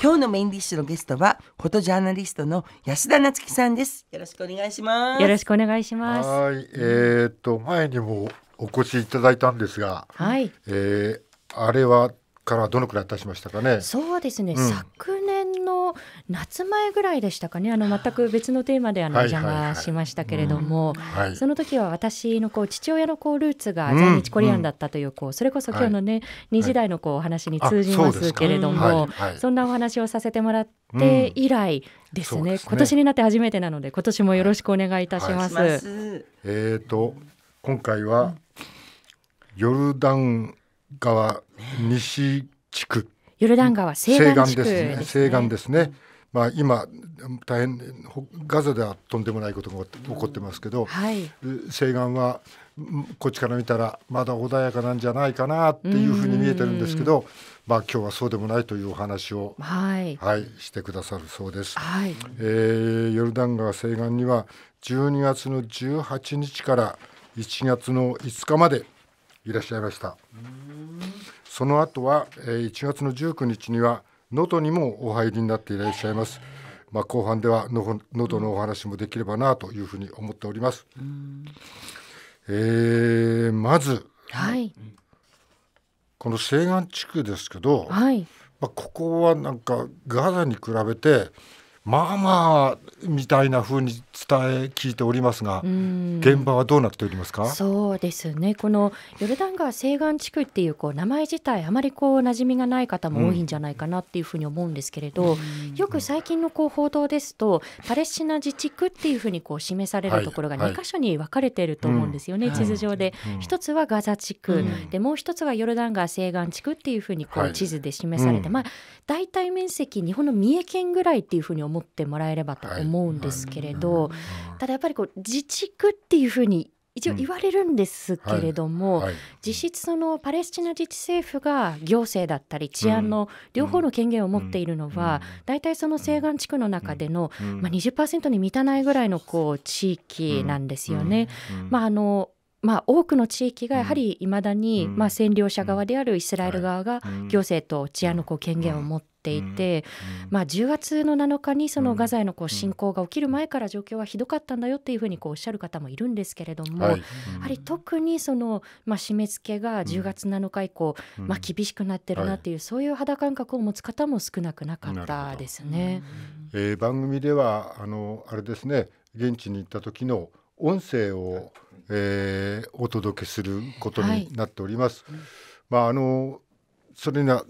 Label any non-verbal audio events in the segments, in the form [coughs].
今日のメインディッシュのゲストはフォトジャーナリストの安田夏樹さんですよろしくお願いしますよろしくお願いしますはい、えー、っと前にもお越しいただいたんですが、はい、えー、あれはからどのくらい経ちましたかね。そうですね、うん、昨年の夏前ぐらいでしたかねあの全く別のテーマであの、邪魔しましたけれども、はい、その時は私のこう父親のこうルーツが在日コリアンだったという、こうそれこそ今日のね、2時台のこうお話に通じますけれども、そんなお話をさせてもらって以来、ですね、ね、今年になって初めてなので今年もよろしくお願いいたします。はいはい、えっ、ー、と今回は、ヨルダン川西地区ヨルダン川西岸ですね西岸ですね、まあ、今大変ガザではとんでもないことが起こってますけど、はい、西岸はこっちから見たらまだ穏やかなんじゃないかなっていうふうに見えてるんですけど、まあ、今日はそうでもないというお話を、はい、はい、してくださるそうです。はい、えー、ヨルダン川西岸には12月の18日から1月の5日までいらっしゃいました。その後は、え1月の19日には能登にもお入りになっていらっしゃいます。まあ、後半では能登のお話もできればなというふうに思っております。えー、まず、はい、この西岸地区ですけど、はいまあ、ここはなんかガザに比べてまあまあみたいなふうに伝え聞いておりますが、現場はどうなっておりますかそうですねこのヨルダン川西岸地区っていうこう名前自体あまりこう馴染みがない方も多いんじゃないかなっていうふうに思うんですけれど、うん、よく最近のこう報道ですとパレスチナ自治区っていうふうにこう示されるところが2箇所に分かれていると思うんですよね、はいはい、地図上で、うん、つはガザ地区、うん、でもう一つはヨルダン川西岸地区っていうふうにこう地図で示されて、はい、まあ大体面積日本の三重県ぐらいっていうふうに思思ってもらえればと思うんですけれど、ただやっぱりこう自治区っていうふうに一応言われるんですけれども、実質そのパレスチナ自治政府が行政だったり治安の両方の権限を持っているのは、大体その西岸地区の中での、まあ、20%に満たないぐらいのこう地域なんですよね。まあ、あのまあ、多くの地域がやはりいまだに、まあ、占領者側であるイスラエル側が行政と治安のこう権限を持っていて、まあ、10月の7日にそのガザへのこう侵攻が起きる前から状況はひどかったんだよっていうふうにこうおっしゃる方もいるんですけれども、はい、やはり特にその、まあ、締め付けが10月7日以降、まあ、厳しくなってるなっていう、はい、そういう肌感覚を持つ方も少なくなかったですね。えー、番組ではあのあれですね現地に行った時の音声を、えー、お届けすることになっております。はい、まああのそれには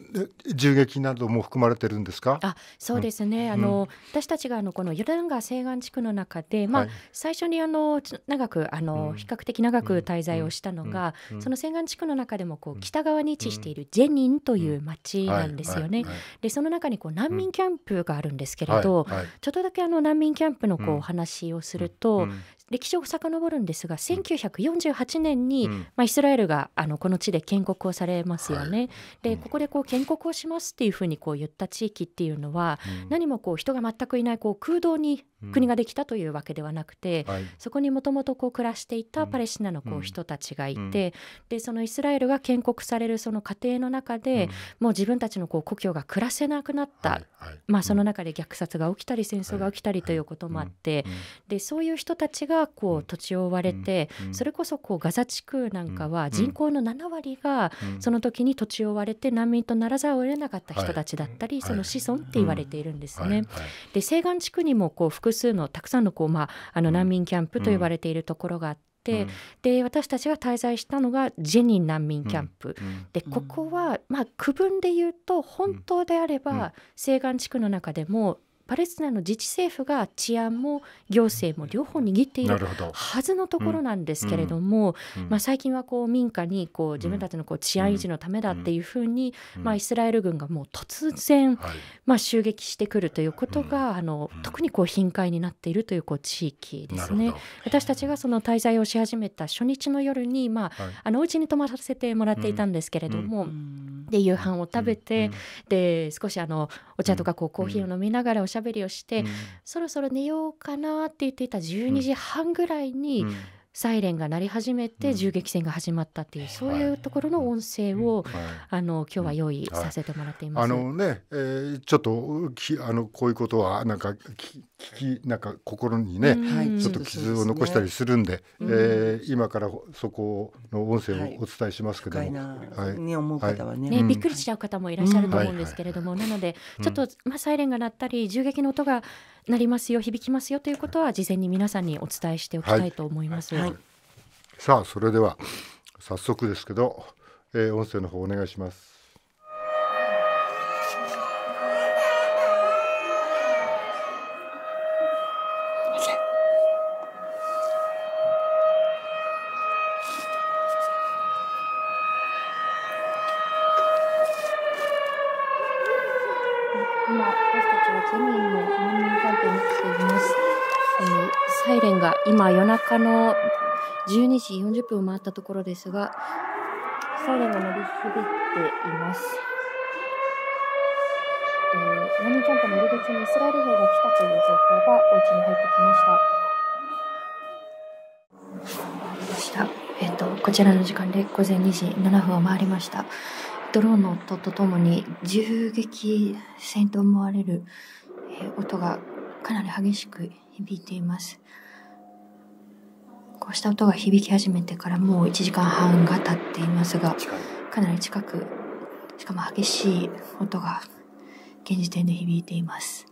銃撃なども含まれてるんですかあそうですね、うん、あの私たちがあのこのヨルダン川西岸地区の中で、まあ、はい、最初にあの長くあの、うん、比較的長く滞在をしたのが、うん、その西岸地区の中でもこう北側に位置しているジェニンという町なんですよね。でその中にこう難民キャンプがあるんですけれど、ちょっとだけあの難民キャンプのこう話をすると、歴史を遡るんですが1948年に、うん、まあ、イスラエルがあのこの地で建国をされますよね。はい、でここでこう建国をしますっていうふうにこう言った地域っていうのは、うん、何もこう人が全くいないこう空洞に国ができたというわけではなくて、うんそこにもともと暮らしていたパレスチナのこう人たちがいて、でそのイスラエルが建国されるその過程の中で、もう自分たちのこう故郷が暮らせなくなった、はいはい、まあ、その中で虐殺が起きたり戦争が起きたりということもあって、でそういう人たちがこう土地を追われて、それこそこうガザ地区なんかは人口の7割がその時に土地を追われて難民とならざるを得なかった人たちだったり、その子孫って言われているんですね。で西岸地区にもこう複数のたくさんのこう、まあ、あの難民キャンプと呼ばれているところがあって。うん、で私たちが滞在したのがジェニン難民キャンプ、うん、でここは、まあ、区分で言うと本当であれば、西岸地区の中でもパレスチナの自治政府が治安も行政も両方握っているはずのところなんですけれども、まあ、最近はこう民家にこう自分たちのこう治安維持のためだっていうふうに、まあ、イスラエル軍がもう突然、まあ、襲撃してくるということが、あの特にこう頻回になっているというこう地域ですね。私たちがその滞在をし始めた初日の夜に、まあ、あのお家に泊まらせてもらっていたんですけれども、で夕飯を食べて、で少しあのお茶とかこうコーヒーを飲みながらおしゃしゃべりをして、そろそろ寝ようかなって言っていた12時半ぐらいに、サイレンが鳴り始めて銃撃戦が始まったっていう、そういうところの音声を、あの今日は用意させてもらっています。あのね、えー、ちょっときあのこういうことはなんか聞きなんか心にね、ちょっと傷を残したりするんで、えー、今からそこの音声をお伝えしますけども、はい、に思う方はね,、ねびっくりしちゃう方もいらっしゃると思うんですけれども、なのでちょっと、まあサイレンが鳴ったり銃撃の音がなりますよ響きますよということは事前に皆さんにお伝えしておきたいと思います。はいはい、さあそれでは早速ですけど、えー、音声の方お願いします。はジェニーのモーニングに来ています、えー、サイレンが今夜中の12時40分を回ったところですがサイレンが鳴り響いています、えー、モーキャンプの入り口にイスラエル兵が来たという情報がお家に入ってきましたえっと、こちらの時間で午前2時7分を回りました。ドローンの音とともに銃撃戦と思われる、え音がかなり激しく響いています。こうした音が響き始めてからもう1時間半が経っていますが、かなり近く、しかも激しい音が現時点で響いています。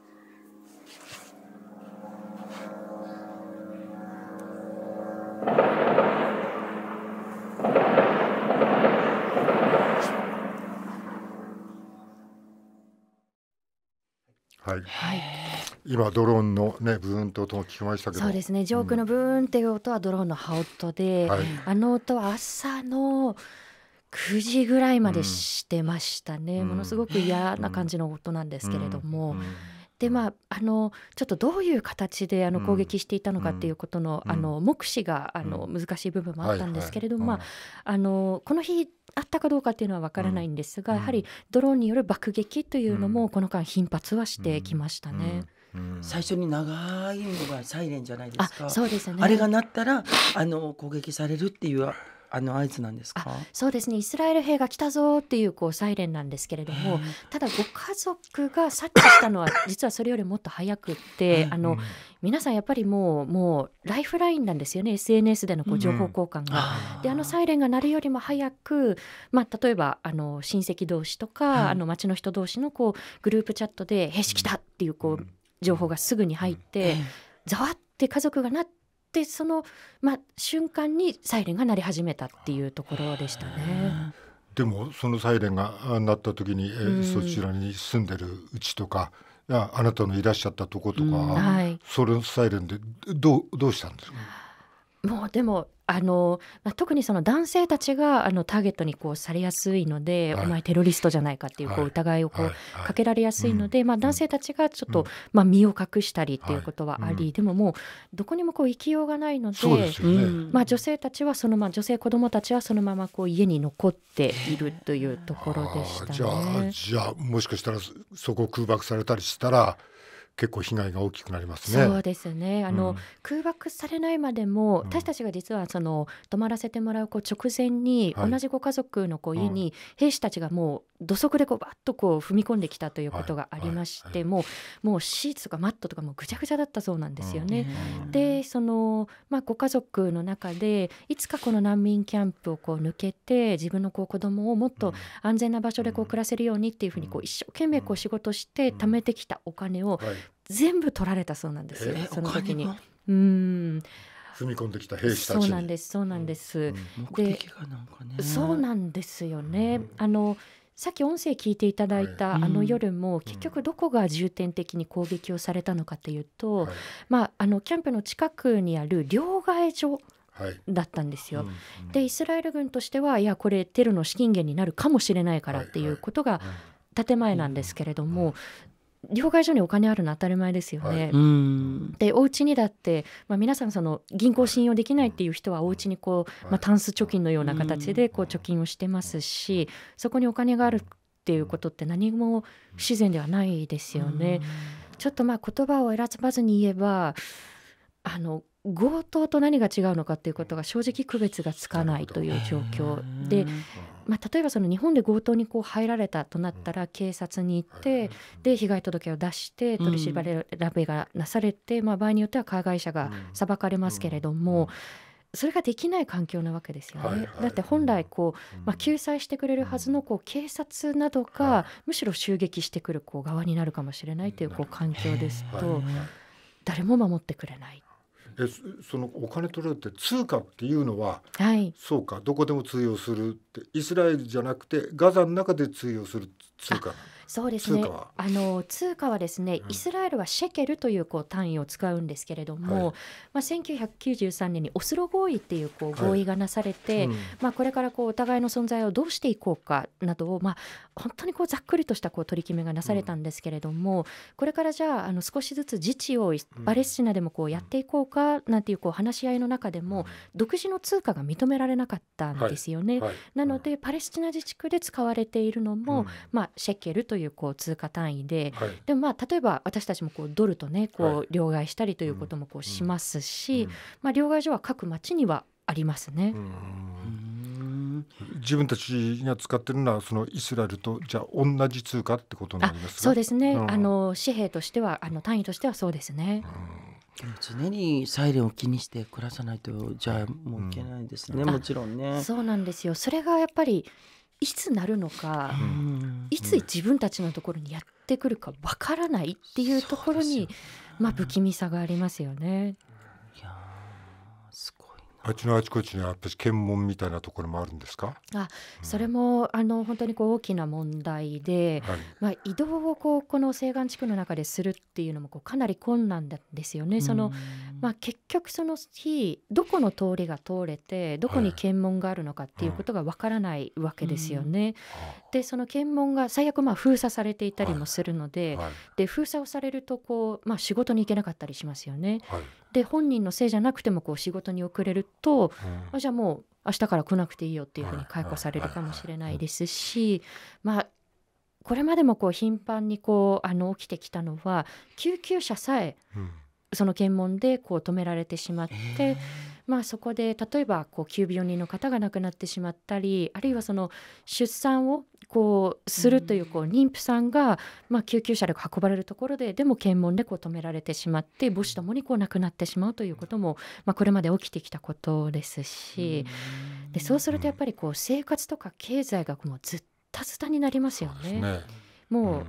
はい、今ドローンのねブーンと音が聞きましたけどそうですね上空のブーンっていう音はドローンの羽音で、はい、あの音は朝の9時ぐらいまでしてましたね、うん、ものすごく嫌な感じの音なんですけれども。うんうんでまあ、あのちょっとどういう形であの攻撃していたのかということの,、あの目視があの難しい部分もあったんですけれども、あのこの日あったかどうかっていうのはわからないんですが、やはりドローンによる爆撃というのもこの間頻発はしてきましたね。最初に長いのがサイレンじゃないですか。そうですね。あれが鳴ったらあの攻撃されるっていうあの合図なんですかそうですねイスラエル兵が来たぞっていうこうサイレンなんですけれどもただご家族が察知したのは [coughs] 実はそれよりもっと早くってあの、うん、皆さんやっぱりもうもうライフラインなんですよね SNS でのこう情報交換が。うん、であのサイレンが鳴るよりも早く、まあ、例えばあの親戚同士とか、はあの町の人同士のこうグループチャットで「兵士来た!」っていうこう情報がすぐに入って、ざわって家族がなって。でその、まあ、瞬間にサイレンが鳴り始めたっていうところでしたね。でもそのサイレンが鳴った時に、えー、そちらに住んでるうちとかあなたのいらっしゃったとことか、うんはい、それのサイレンでどうどうしたんですかもうでもあの、ま特にその男性たちがあのターゲットにこうされやすいので、はい、お前テロリストじゃないかっていうこう疑いをこうかけられやすいので、はいまあ、男性たちがちょっと、うん、まあ、身を隠したりっていうことはあり、でももうどこにもこう行きようがないので、ね、まあ、女性たちはそのまま女性子どもたちはそのままこう家に残っているというところでした、ね、じゃあじゃあもしかしたらそこ空爆されたりしたら結構被害が大きくなりますね。そうですね。あの、うん、空爆されないまでも、私たちが実はその泊まらせてもらうこう直前に、はい、同じご家族のこう家に兵士たちがもう土足でこうバッとこう踏み込んできたということがありまして、はいはい、もうもうシーツとかマットとかもぐちゃぐちゃだったそうなんですよね。うん、で、そのまあご家族の中でいつかこの難民キャンプをこう抜けて自分のこう子供をもっと安全な場所でこう暮らせるようにっていうふうにこう一生懸命こう仕事して貯めてきたお金を、はい全部取られたそうなんですよ、その時に。うん踏み込んできた兵士たそうなんですそうなんです、うんうん、で、ね、そうなんですよね、うん、あのさっき音声聞いていただいた、あの夜も、結局どこが重点的に攻撃をされたのかというと、はい、まああのキャンプの近くにある両替所だったんですよ。はい、でイスラエル軍としてはいやこれテロの資金源になるかもしれないからっていうことが建前なんですけれども、両替所にお金あるの当たり前ですよね。はい、でお家にだって、まあ、皆さんその銀行信用できないっていう人はお家にこう、まあ、タンス貯金のような形でこう貯金をしてますしそこにお金があるっていうことって何も不自然ではないですよね。ちょっとまあ言葉を選ばずに言えばあの強盗と何が違うのかっていうことが正直区別がつかないという状況でまあ、例えばその日本で強盗にこう入られたとなったら警察に行って、で被害届を出して取り調べラがなされて、まあ、場合によっては加害者が裁かれますけれども。それができない環境なわけですよね。はいはい、だって本来こう、まあ、救済してくれるはずのこう警察などが、むしろ襲撃してくるこう側になるかもしれないというこう環境ですと誰も守ってくれないえそのお金取れるって通貨っていうのは、はい、そうかどこでも通用するってイスラエルじゃなくてガザの中で通用する通貨なんですそうですねあの通貨はですね、イスラエルはシェケルというこう単位を使うんですけれども、はい、まあ、1993年にオスロ合意っていうこう合意がなされて、はいうん、まあ、これからこうお互いの存在をどうしていこうかなどを、まあ、本当にこうざっくりとしたこう取り決めがなされたんですけれども、うん、これからじゃああの少しずつ自治をパレスチナでもこうやっていこうかなんていうこう話し合いの中でも独自の通貨が認められなかったんですよね。はい、なのでパレスチナ自治区で使われているのも、まあ、シェケルとというこう通貨単位で、はい、でもまあ例えば私たちもこうドルとねこう両替したりということもこうしますし、うんうん、まあ、両替所は各町にはありますね。自分たちが使ってるのはそのイスラエルとじゃあ同じ通貨ってことになりますそうですね、うん、あの紙幣としてはあの単位としてはそうですね。常にサイレンを気にして暮らさないとじゃあもういけないですね、うん、もちろんね。そうなんですよそれがやっぱりいつなるのか、うん、いつ自分たちのところにやってくるかわからないっていうところに、ね、まあ不気味さがありますよね。あっちのあちこちにやっぱり検問みたいなところもあるんですかあ、それも、あの本当にこう大きな問題で、はい、まあ、移動をこうこの西岸地区の中でするっていうのもこうかなり困難ですよね。そのまあ、結局その日どこの通りが通れてどこに検問があるのかっていうことがわからないわけですよね。でその検問が最悪まあ封鎖されていたりもするので,、で封鎖をされるとこう、まあ、仕事に行けなかったりしますよね。で本人のせいじゃなくてもこう仕事に遅れると、じゃあもう明日から来なくていいよっていうふうに解雇されるかもしれないですし、まあ、これまでもこう頻繁にこうあの起きてきたのは救急車さえその検問でこう止められてしまって。まあ、そこで例えばこう急病人の方が亡くなってしまったりあるいはその出産をこうするというこう妊婦さんがまあ救急車で運ばれるところででも検問でこう止められてしまって母子ともにこう亡くなってしまうということもまあこれまで起きてきたことですしでそうするとやっぱりこう生活とか経済がもうずったずたになりますよね。もう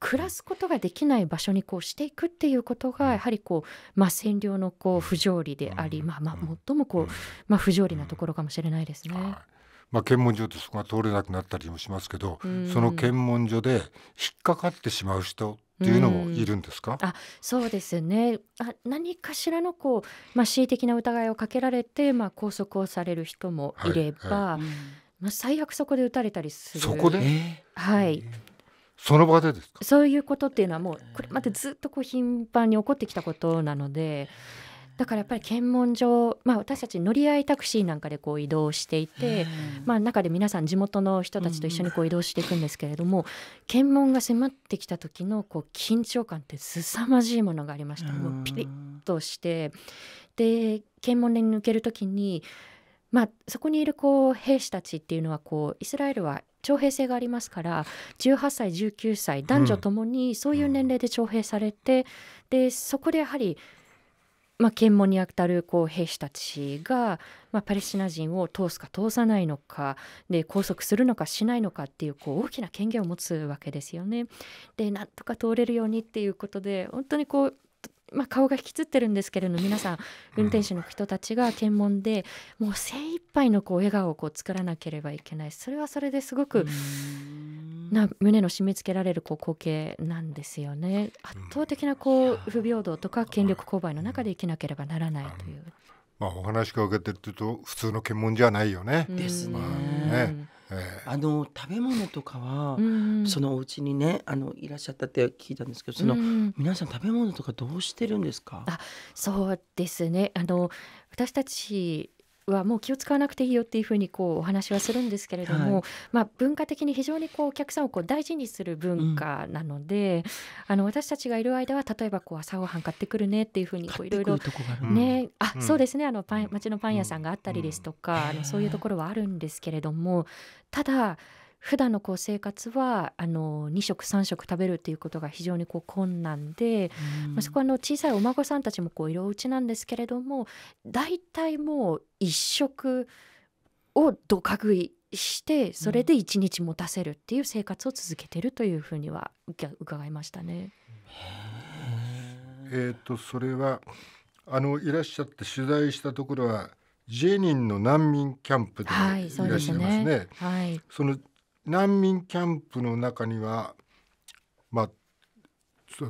暮らすことができない場所にこうしていくっていうことがやはりこう、まあ、占領のこう不条理であり、まあ、まあ最もこう、まあ、不条理なところかもしれないですね。はい、まあ、検問所ってそこが通れなくなったりもしますけど、その検問所で引っかかってしまう人っていうのもいるんですか、うん、あそうですねあ何かしらのこう、まあ、恣意的な疑いをかけられて、まあ、拘束をされる人もいれば、はいはい、まあ、最悪そこで撃たれたりするそこで、はい、その場でですかそういうことっていうのはもうこれまでずっとこう頻繁に起こってきたことなのでだからやっぱり検問所、まあ、私たち乗り合いタクシーなんかでこう移動していて、まあ、中で皆さん地元の人たちと一緒にこう移動していくんですけれども、うん、検問が迫ってきた時のこう緊張感って凄まじいものがありました。もうピリッとしてで検問で抜ける時にまあ、そこにいるこう兵士たちっていうのはこうイスラエルは徴兵制がありますから18歳19歳男女ともにそういう年齢で徴兵されて、うん、でそこでやはり、まあ、検問にあたるこう兵士たちが、まあ、パレスチナ人を通すか通さないのかで拘束するのかしないのかっていうこう大きな権限を持つわけですよね。でなんとか通れるようにっていうことで本当にこうまあ、顔が引きつってるんですけれど皆さん運転手の人たちが検問で、もう精一杯のこう笑顔をこう作らなければいけないそれはそれですごくな胸の締め付けられるこう光景なんですよね圧倒的なこう不平等とか権力勾配の中で生きなければならないという。まあ、お話を受けていると普通の検問じゃないよね。ですね。ねあの食べ物とかは、うん、そのお家にねあのいらっしゃったって聞いたんですけどその、うん、皆さん食べ物とかどうしてるんですかあそうですねあの私たちはもう気を使わなくていいよっていうふうにこうお話はするんですけれども、はい、まあ、文化的に非常にこうお客さんをこう大事にする文化なので、うん、あの私たちがいる間は例えばこう朝ごはん買ってくるねっていうふうにいろいろね、あそうですねあのパン街のパン屋さんがあったりですとか、あのそういうところはあるんですけれどもただ普段のこう生活はあの2食3食食べるっていうことが非常にこう困難で、うん、まあ、そこはあの小さいお孫さんたちもこう色落ちなんですけれども大体もう1食をどか食いしてそれで1日持たせるっていう生活を続けてるというふうには伺いましたね。えーと、それはあのいらっしゃって取材したところはジェニンの難民キャンプでいらっしゃいますね。はい、そ、ねはい、の難民キャンプの中にはまあ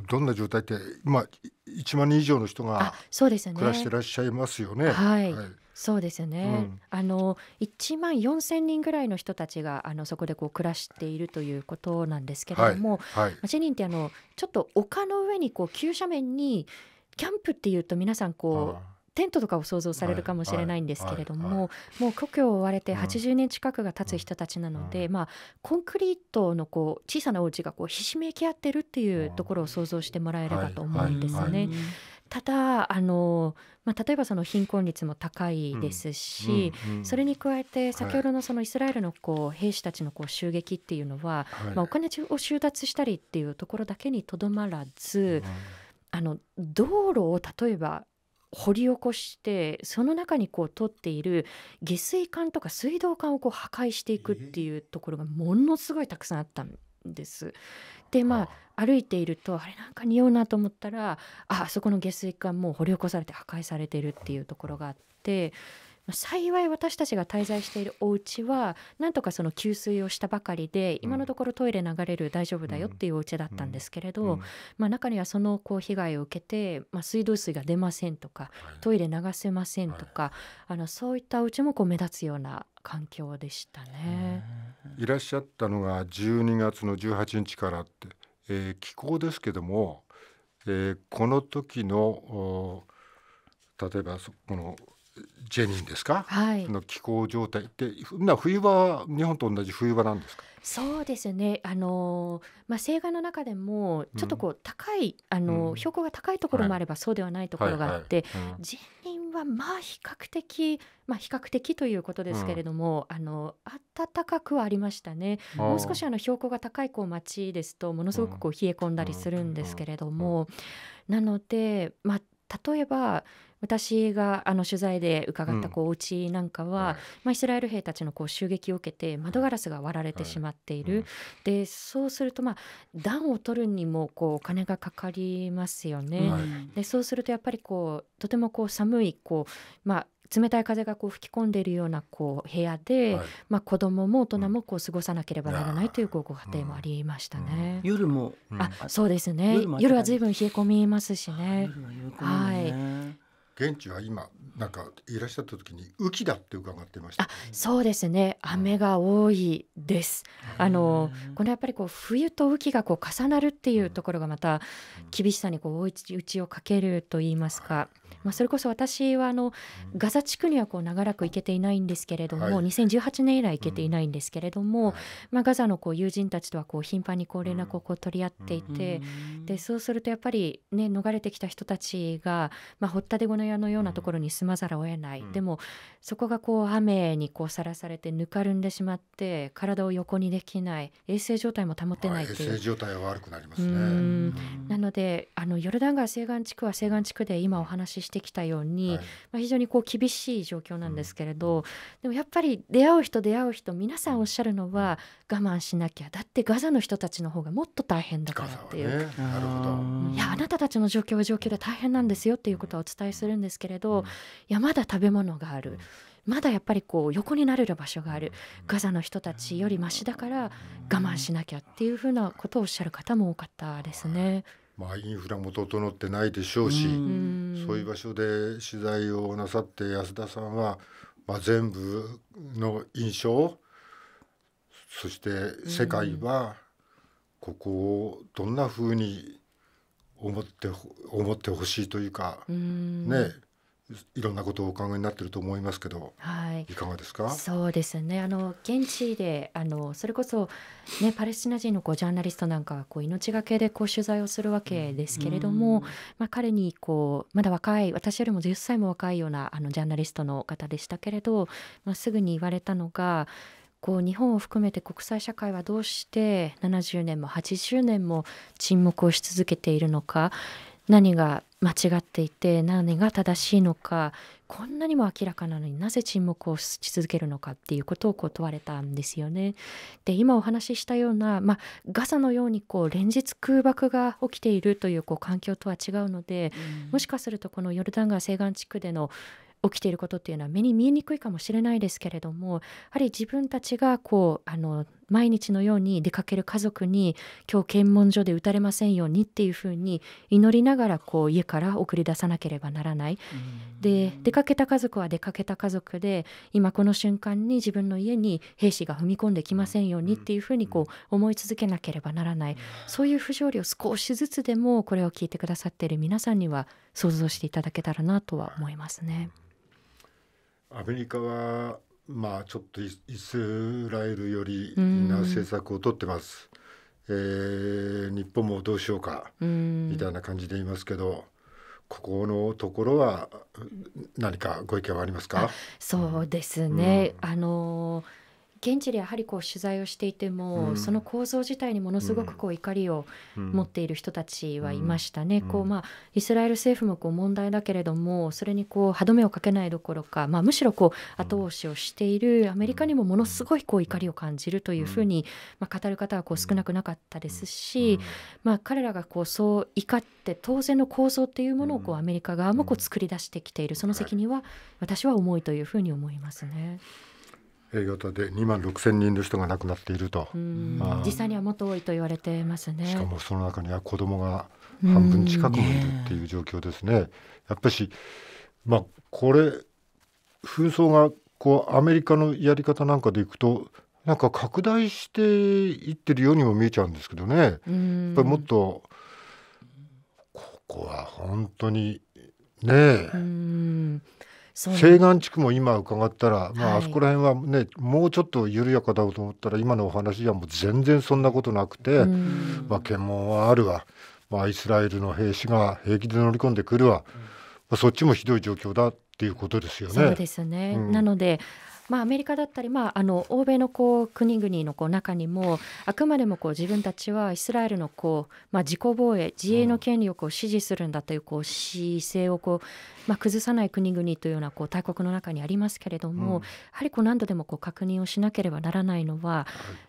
どんな状態ってあ、1万人以上の人が暮らしてらっしゃいますよね。ねはい、はいそうですね、うん、あの1万4000人ぐらいの人たちがあのそこでこう暮らしているということなんですけれども、はいはい、ジェニンってあのちょっと丘の上にこう急斜面にキャンプっていうと皆さんこうテントとかを想像されるかもしれないんですけれども、もう故郷を追われて80年近くが経つ人たちなので、まあ、コンクリートのこう小さなお家がこうひしめき合ってるっていうところを想像してもらえればと思うんですね。ただあの、まあ、例えばその貧困率も高いですし、うんうんうん、それに加えて先ほどのそのイスラエルのこう兵士たちのこう襲撃っていうのは、はい、まあ、お金を収奪したりっていうところだけにとどまらず、あの道路を例えば掘り起こしてその中にこう取っている下水管とか水道管をこう破壊していくっていうところがものすごいたくさんあったんです。でまあ歩いているとあれなんかようなと思ったらああそこの下水管もう掘り起こされて破壊されてるっていうところがあって。幸い私たちが滞在しているお家はなんとかその給水をしたばかりで今のところトイレ流れる大丈夫だよっていうお家だったんですけれど、まあ、中にはそのこう被害を受けて、まあ、水道水が出ませんとかトイレ流せませんとか、あのそういったうちもこう目立つような環境でしたね。いらっしゃったのが12月の18日からって、えー、気候ですけども、えー、この時の例えばこのジェニンですか、はい、の気候状態って冬場は日本と同じ冬場なんですかそうですね、あのまあ、西岸の中でもちょっとこう高い、うん、あの標高が高いところもあれば、そうではないところがあって、ジェニンはまあ比較的、まあ、比較的ということですけれども、うん、あの暖かくはありましたね、もう少しあの標高が高いこう町ですとものすごくこう冷え込んだりするんですけれども、なので、まあ、例えば私があの取材で伺ったこうお家なんかは、うんまあ、イスラエル兵たちのこう襲撃を受けて窓ガラスが割られてしまっている、はい、でそうすると、まあ、暖を取るにもこうお金がかかりますよね。はい、でそうするとやっぱりこうとてもこう寒いこう、まあ、冷たい風がこう吹き込んでいるようなこう部屋で、はい、まあ、子どもも大人もこう過ごさなければならないというご家庭もありましたね、うん、夜も、あそうですね夜はずいぶん冷え込みますしね。はい現地は今なんかいらっしゃった時に雨季だって伺ってました、あそうですね雨が多いです、うん、あのこのやっぱりこう冬と雨季がこう重なるっていうところがまた厳しさにこう追い打ちをかけると言いますか、うんまあ、それこそ私はあのガザ地区にはこう長らく行けていないんですけれども、はい、2018年以来行けていないんですけれども、まあ、ガザのこう友人たちとはこう頻繁にこう連絡をこう取り合っていて、でそうするとやっぱり、ね、逃れてきた人たちが、まあ、ほったての屋のようなところに住まざるを得ない、でもそこがこう雨にさらされてぬかるんでしまって体を横にできない衛生状態も保てないい衛生状態は悪くなりますねなのであのヨルダン川西岸地区は西岸地区で今お話ししてきたように、はい、まあ、非常にこう厳しい状況なんですけれど、うん、でもやっぱり出会う人出会う人皆さんおっしゃるのは我慢しなきゃだってガザの人たちの方がもっと大変だからっていう、ね、なるほどいやあなたたちの状況は状況で大変なんですよっていうことはお伝えするんですけれど、うん、いやまだ食べ物がある。まだやっぱりこう横になれる場所があるガザの人たちよりましだから我慢しなきゃっていうふうなことをおっしゃる方も多かったですね。まあ、インフラも整ってないでしょうし、うそういう場所で取材をなさって安田さんは、まあ、全部の印象そして世界はここをどんなふうに思って思ってほしいというか、ねいろんなことをお考えになってると思いますけど、はい、いかがですかそうですねあの現地であのそれこそ、ね、パレスチナ人のこうジャーナリストなんかこう命がけでこう取材をするわけですけれども、うん、まあ、彼にこうまだ若い私よりも10歳も若いようなあのジャーナリストの方でしたけれど、まあ、すぐに言われたのがこう日本を含めて国際社会はどうして70年も80年も沈黙をし続けているのか何が間違っていて何が正しいのかこんなにも明らかなのになぜ沈黙をし続けるのかっていうことをこう問われたんですよね。で今お話ししたような、まあ、ガザのようにこう連日空爆が起きているというこう環境とは違うので、うん、もしかするとこのヨルダン川西岸地区での起きていることっていうのは目に見えにくいかもしれないですけれどもやはり自分たちがこうあの毎日のように出かける家族に今日検問所で打たれませんようにっていうふうに祈りながらこう家から送り出さなければならない。で出かけた家族は出かけた家族で今この瞬間に自分の家に兵士が踏み込んできませんようにっていうふうにこう思い続けなければならないそういう不条理を少しずつでもこれを聞いてくださっている皆さんには想像していただけたらなとは思いますね。アメリカはまあ、ちょっとイスラエルよりな政策をとってます。えー、日本もどうしようかみたいな感じで言いますけど。ここのところは何かご意見はありますかそうですね、うん、あのー現地でやはりこう取材をしていても、うん、その構造自体にものすごくこう怒りを持っている人たちはいましたね、うん、こうまあ、イスラエル政府もこう問題だけれどもそれにこう歯止めをかけないどころか、まあ、むしろこう後押しをしているアメリカにもものすごいこう怒りを感じるというふうに、まあ、語る方はこう少なくなかったですし、まあ、彼らがこうそう怒って当然の構造っていうものをこうアメリカ側もこう作り出してきているその責任は私は重いというふうに思いますね。A 型で2万6千人の人が亡くなっていると実際にはもっと多いと言われてますねしかもその中には子供が半分近くもいるっていう状況ですね。ねやっぱしまあこれ紛争がこうアメリカのやり方なんかでいくとなんか拡大していってるようにも見えちゃうんですけどねやっぱりもっとここは本当にねえ。西岸地区も今伺ったら、まあ、あそこら辺はねもうちょっと緩やかだと思ったら今のお話じゃもう全然そんなことなくて、まあ、検問はあるわ、まあ、イスラエルの兵士が平気で乗り込んでくるわ、まあ、そっちもひどい状況だっていうことですよね。そうですね、うん、なのでまあ、アメリカだったり、まあ、あの欧米のこう国々のこう中にもあくまでもこう自分たちはイスラエルのこう、まあ、自己防衛自衛の権利をこう支持するんだというこう姿勢をこうまあ、崩さない国々というようなこう大国の中にありますけれども、うん、やはりこう何度でもこう確認をしなければならないのは、は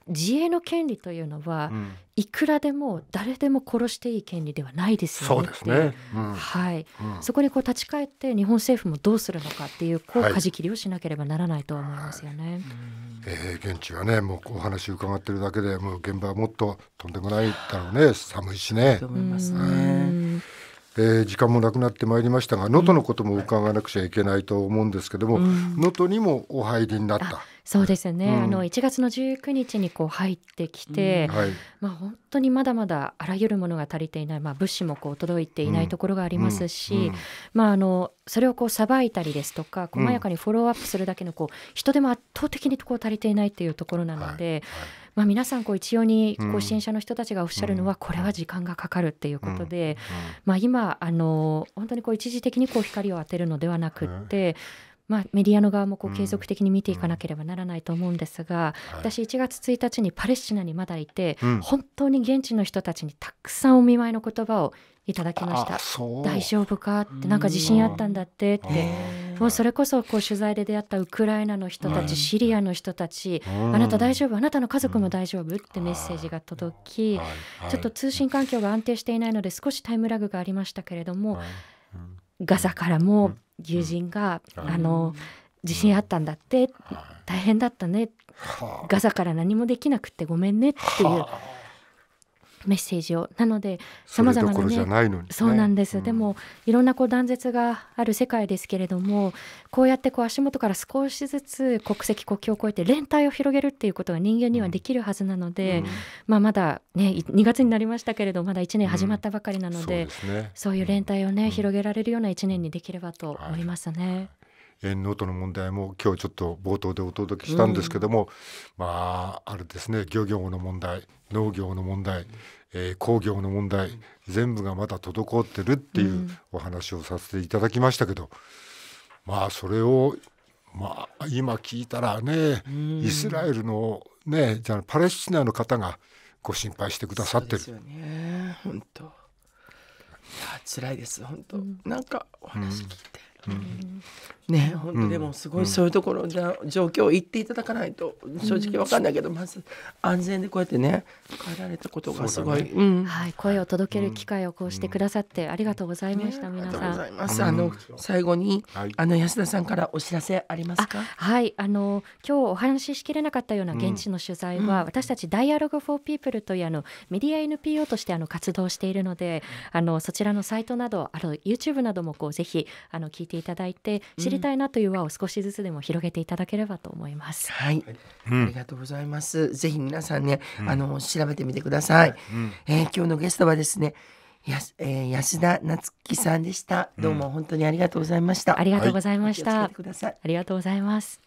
い、自衛の権利というのは、うん、いくらでも誰でも殺していい権利ではないですよねそうですね、うはい、そこにこう立ち返って日本政府もどうするのかっていうこう舵切りをしなければならないと思いますよね。はい、えー、現地はねもうお話伺ってるだけでもう現場はもっととんでもないだろうね寒いしね。と思いますね。えー、時間もなくなってまいりましたが能登のことも伺わなくちゃいけないと思うんですけども能登、うん、にもお入りになった。そうですね、うん、あの1月の19日にこう入ってきて、うんはい、まあ、本当にまだまだあらゆるものが足りていない、まあ、物資もこう届いていないところがありますし、うん、まあ、あのそれをこうさばいたりですとか細やかにフォローアップするだけのこう人手も圧倒的にこう足りていないというところなので。はいはいまあ、皆さんこう一様にこう支援者の人たちがおっしゃるのは、これは時間がかかるっていうことで、まあ、今あの本当にこう一時的にこう光を当てるのではなくって、まあ、メディアの側もこう継続的に見ていかなければならないと思うんですが、私1月1日にパレスチナにまだいて、本当に現地の人たちにたくさんお見舞いの言葉をいただきました大丈夫かってなんか自信あったんだってって。もうそれこそこう取材で出会ったウクライナの人たち、シリアの人たち、あなた大丈夫あなたの家族も大丈夫ってメッセージが届き、ちょっと通信環境が安定していないので少しタイムラグがありましたけれども、ガザからも友人が、あの地震あったんだって、大変だったね、ガザから何もできなくてごめんねっていう。メッセージをなのでさまざまな、ね、そうなんです、うん、でもいろんなこう断絶がある世界ですけれどもこうやってこう足元から少しずつ国籍国境を越えて連帯を広げるっていうことが人間にはできるはずなので、うん、まあ、まだ、ね、2月になりましたけれどまだ1年始まったばかりなのでうんそでね、そういう連帯をね広げられるような1年にできればと思いますね。はい円ノートの問題も今日ちょっと冒頭でお届けしたんですけども、うん、まああれですね漁業の問題農業の問題、えー、工業の問題、全部がまだ滞ってるっていうお話をさせていただきましたけど、まあそれをまあ今聞いたらね、イスラエルのねじゃパレスチナの方がご心配してくださってる。本当。いや辛いです本当。なんかお話聞いて。うんうん、ね本当でもすごいそういうところじ状況を言っていただかないと正直わかんないけど、うん、まず安全でこうやってね帰られたことがすごい、ねうん、はい声を届ける機会をこうしてくださってありがとうございました、皆さんあの最後に、あの安田さんからお知らせありますかはいあの今日お話ししきれなかったような現地の取材は、私たちダイアログフォーピープルというあのメディア NPO としてあの活動しているのであのそちらのサイトなどあの YouTube などもこうぜひあの聞いていただいて知りたいなという輪を少しずつでも広げていただければと思います。はい、ありがとうございます。ぜひ皆さんね、あの調べてみてください。えー、今日のゲストはですね。やす、えー、安田なつきさんでした。どうも本当にありがとうございました。ありがとうございました。はい、ありがとうございます。